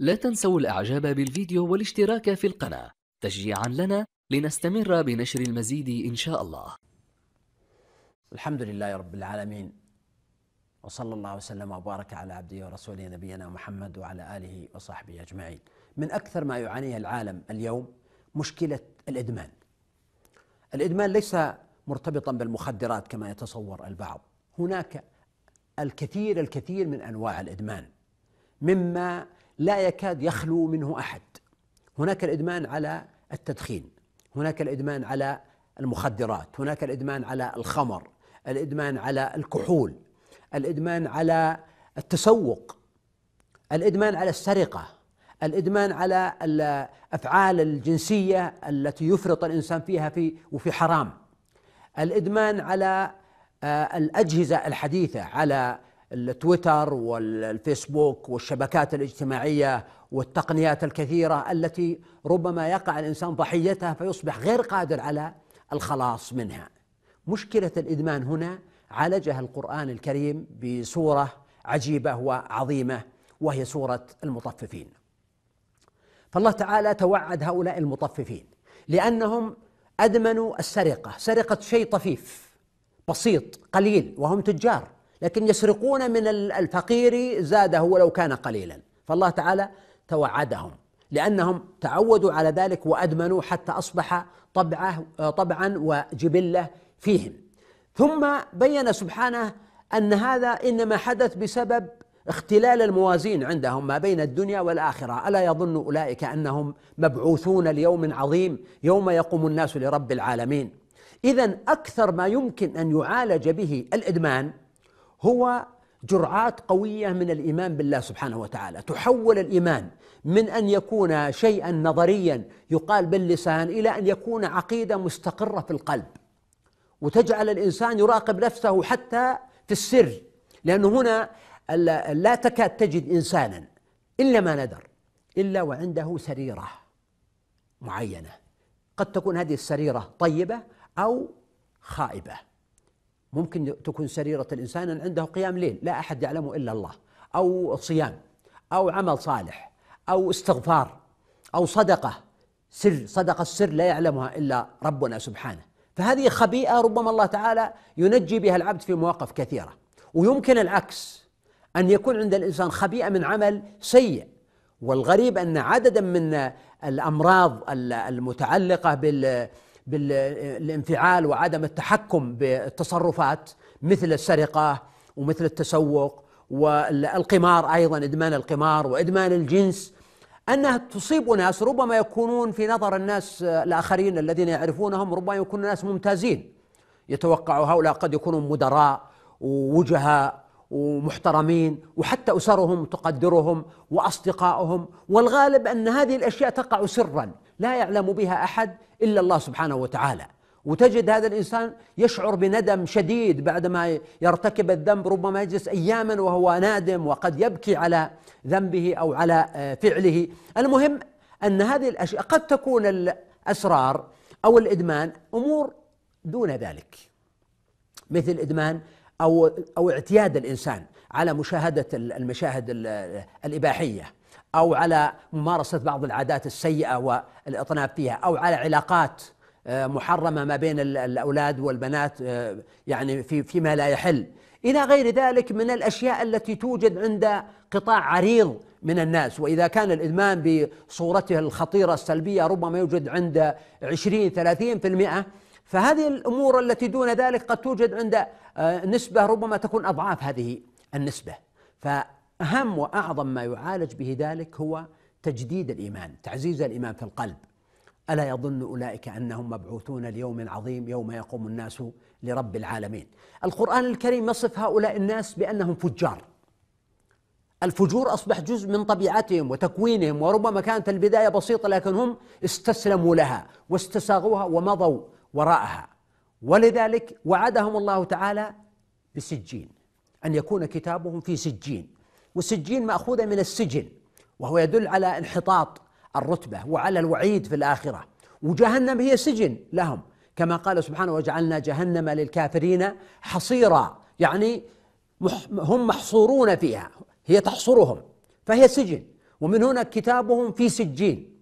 لا تنسوا الإعجاب بالفيديو والاشتراك في القناة تشجيعا لنا لنستمر بنشر المزيد إن شاء الله الحمد لله رب العالمين وصلى الله وسلم وبارك على عبده ورسوله نبينا محمد وعلى آله وصحبه أجمعين من أكثر ما يعانيه العالم اليوم مشكلة الإدمان الإدمان ليس مرتبطا بالمخدرات كما يتصور البعض هناك الكثير الكثير من أنواع الإدمان مما لا يكاد يخلو منه احد هناك الادمان على التدخين هناك الادمان على المخدرات هناك الادمان على الخمر الادمان على الكحول الادمان على التسوق الادمان على السرقه الادمان على الافعال الجنسيه التي يفرط الانسان فيها في وفي حرام الادمان على آه، الاجهزه الحديثه على التويتر والفيسبوك والشبكات الاجتماعيه والتقنيات الكثيره التي ربما يقع الانسان ضحيتها فيصبح غير قادر على الخلاص منها. مشكله الادمان هنا عالجها القران الكريم بصوره عجيبه وعظيمه وهي سوره المطففين. فالله تعالى توعد هؤلاء المطففين لانهم ادمنوا السرقه، سرقه شيء طفيف بسيط قليل وهم تجار لكن يسرقون من الفقير زاده ولو كان قليلا فالله تعالى توعدهم لأنهم تعودوا على ذلك وأدمنوا حتى أصبح طبعه طبعا وجبلة فيهم ثم بين سبحانه أن هذا إنما حدث بسبب اختلال الموازين عندهم ما بين الدنيا والآخرة ألا يظن أولئك أنهم مبعوثون ليوم عظيم يوم يقوم الناس لرب العالمين إذا أكثر ما يمكن أن يعالج به الإدمان هو جرعات قويه من الايمان بالله سبحانه وتعالى تحول الايمان من ان يكون شيئا نظريا يقال باللسان الى ان يكون عقيده مستقره في القلب وتجعل الانسان يراقب نفسه حتى في السر لانه هنا لا تكاد تجد انسانا الا ما ندر الا وعنده سريره معينه قد تكون هذه السريره طيبه او خائبه ممكن تكون سريرة الإنسان أن عنده قيام ليل لا أحد يعلمه إلا الله أو صيام أو عمل صالح أو استغفار أو صدقة سر صدقة السر لا يعلمها إلا ربنا سبحانه فهذه خبيئة ربما الله تعالى ينجي بها العبد في مواقف كثيرة ويمكن العكس أن يكون عند الإنسان خبيئة من عمل سيء والغريب أن عددا من الأمراض المتعلقة بال بالانفعال وعدم التحكم بالتصرفات مثل السرقه ومثل التسوق والقمار ايضا ادمان القمار وادمان الجنس انها تصيب ناس ربما يكونون في نظر الناس الاخرين الذين يعرفونهم ربما يكونوا ناس ممتازين يتوقع هؤلاء قد يكونوا مدراء ووجهاء ومحترمين وحتى اسرهم تقدرهم واصدقائهم والغالب ان هذه الاشياء تقع سرا لا يعلم بها احد الا الله سبحانه وتعالى وتجد هذا الانسان يشعر بندم شديد بعدما يرتكب الذنب ربما يجلس اياما وهو نادم وقد يبكي على ذنبه او على آه، فعله المهم ان هذه الاشياء قد تكون الاسرار او الادمان امور دون ذلك مثل ادمان او او اعتياد الانسان على مشاهده المشاهد آه، الاباحيه او على ممارسه بعض العادات السيئه والاطناب فيها او على علاقات آه، محرمه ما بين الاولاد والبنات آه، يعني في فيما لا يحل الى غير ذلك من الاشياء التي توجد عند قطاع عريض من الناس واذا كان الادمان بصورته الخطيره السلبيه ربما يوجد عند 20 30% فهذه الامور التي دون ذلك قد توجد عند آه، نسبه ربما تكون اضعاف هذه النسبه أهم وأعظم ما يعالج به ذلك هو تجديد الإيمان تعزيز الإيمان في القلب ألا يظن أولئك أنهم مبعوثون ليوم عظيم يوم يقوم الناس لرب العالمين القرآن الكريم يصف هؤلاء الناس بأنهم فجار الفجور أصبح جزء من طبيعتهم وتكوينهم وربما كانت البداية بسيطة لكن هم استسلموا لها واستساغوها ومضوا وراءها ولذلك وعدهم الله تعالى بسجين أن يكون كتابهم في سجين وسجين مأخوذة من السجن وهو يدل على انحطاط الرتبة وعلى الوعيد في الآخرة وجهنم هي سجن لهم كما قال سبحانه وجعلنا جهنم للكافرين حصيرا يعني هم محصورون فيها هي تحصرهم فهي سجن ومن هنا كتابهم في سجين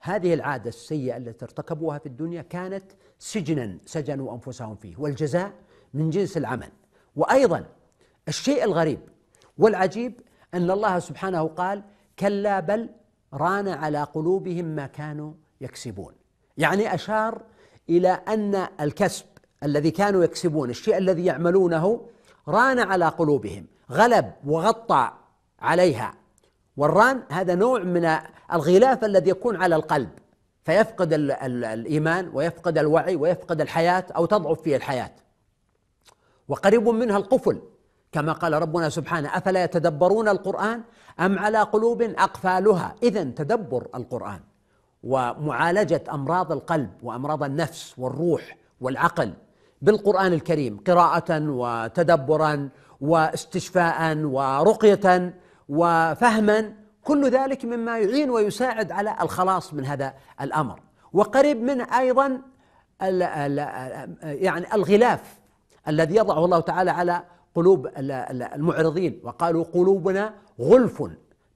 هذه العادة السيئة التي ارتكبوها في الدنيا كانت سجنا سجنوا أنفسهم فيه والجزاء من جنس العمل وأيضا الشيء الغريب والعجيب أن الله سبحانه قال كلا بل ران على قلوبهم ما كانوا يكسبون يعني أشار إلى أن الكسب الذي كانوا يكسبون الشيء الذي يعملونه ران على قلوبهم غلب وغطى عليها والران هذا نوع من الغلاف الذي يكون على القلب فيفقد الـ الـ الايمان ويفقد الوعي ويفقد الحياه او تضعف فيه الحياه وقريب منها القفل كما قال ربنا سبحانه افلا يتدبرون القران ام على قلوب اقفالها اذا تدبر القران ومعالجه امراض القلب وامراض النفس والروح والعقل بالقران الكريم قراءه وتدبرا واستشفاء ورقيه وفهما كل ذلك مما يعين ويساعد على الخلاص من هذا الامر وقريب منه ايضا يعني الغلاف الذي يضعه الله تعالى على قلوب المعرضين وقالوا قلوبنا غلف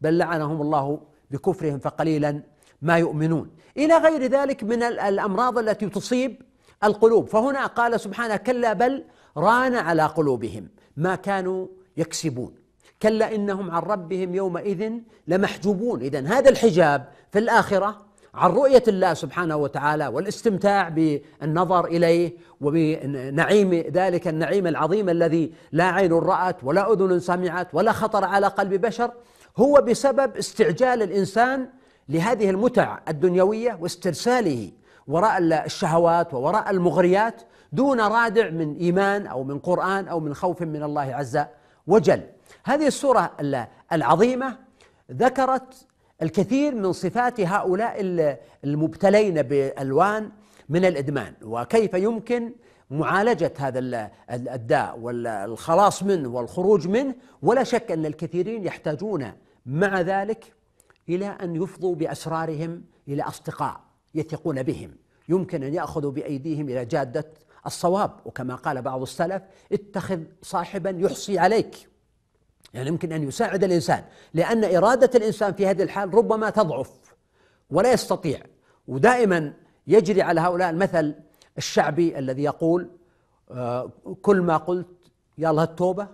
بل لعنهم الله بكفرهم فقليلا ما يؤمنون الى غير ذلك من الامراض التي تصيب القلوب فهنا قال سبحانه كلا بل ران على قلوبهم ما كانوا يكسبون كلا انهم عن ربهم يومئذ لمحجوبون اذا هذا الحجاب في الاخره عن رؤية الله سبحانه وتعالى والاستمتاع بالنظر إليه وبنعيم ذلك النعيم العظيم الذي لا عين رأت ولا أذن سمعت ولا خطر على قلب بشر هو بسبب استعجال الإنسان لهذه المتع الدنيوية واسترساله وراء الشهوات ووراء المغريات دون رادع من إيمان أو من قرآن أو من خوف من الله عز وجل هذه السورة العظيمة ذكرت الكثير من صفات هؤلاء المبتلين بالوان من الادمان وكيف يمكن معالجه هذا الداء والخلاص منه والخروج منه ولا شك ان الكثيرين يحتاجون مع ذلك الى ان يفضوا باسرارهم الى اصدقاء يثقون بهم يمكن ان ياخذوا بايديهم الى جاده الصواب وكما قال بعض السلف اتخذ صاحبا يحصي عليك يعني يمكن أن يساعد الإنسان لأن إرادة الإنسان في هذه الحال ربما تضعف ولا يستطيع ودائما يجري على هؤلاء المثل الشعبي الذي يقول آه، كل ما قلت يا الله التوبة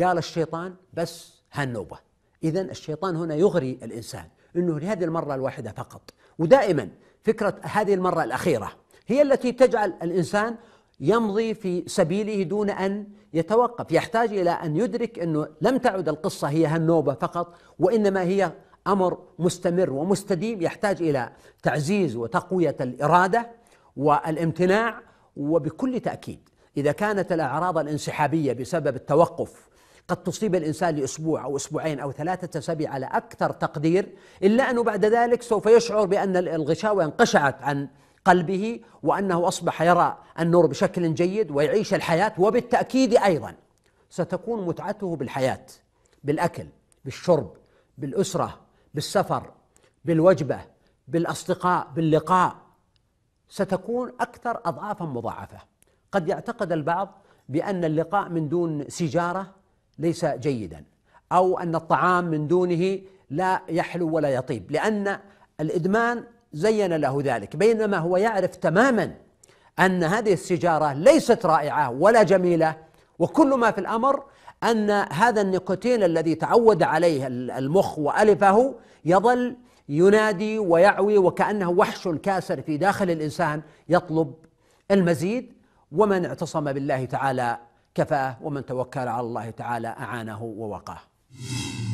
قال الشيطان بس هالنوبة إذا الشيطان هنا يغري الإنسان أنه لهذه المرة الواحدة فقط ودائما فكرة هذه المرة الأخيرة هي التي تجعل الإنسان يمضي في سبيله دون ان يتوقف، يحتاج الى ان يدرك انه لم تعد القصه هي هالنوبه فقط وانما هي امر مستمر ومستديم يحتاج الى تعزيز وتقويه الاراده والامتناع وبكل تاكيد اذا كانت الاعراض الانسحابيه بسبب التوقف قد تصيب الانسان لاسبوع او اسبوعين او ثلاثه اسابيع على اكثر تقدير الا انه بعد ذلك سوف يشعر بان الغشاوه انقشعت عن قلبه وانه اصبح يرى النور بشكل جيد ويعيش الحياه وبالتاكيد ايضا ستكون متعته بالحياه بالاكل بالشرب بالاسره بالسفر بالوجبه بالاصدقاء باللقاء ستكون اكثر اضعافا مضاعفه قد يعتقد البعض بان اللقاء من دون سيجاره ليس جيدا او ان الطعام من دونه لا يحلو ولا يطيب لان الادمان زين له ذلك بينما هو يعرف تماما ان هذه السيجاره ليست رائعه ولا جميله وكل ما في الامر ان هذا النيكوتين الذي تعود عليه المخ والفه يظل ينادي ويعوي وكانه وحش كاسر في داخل الانسان يطلب المزيد ومن اعتصم بالله تعالى كفاه ومن توكل على الله تعالى اعانه ووقاه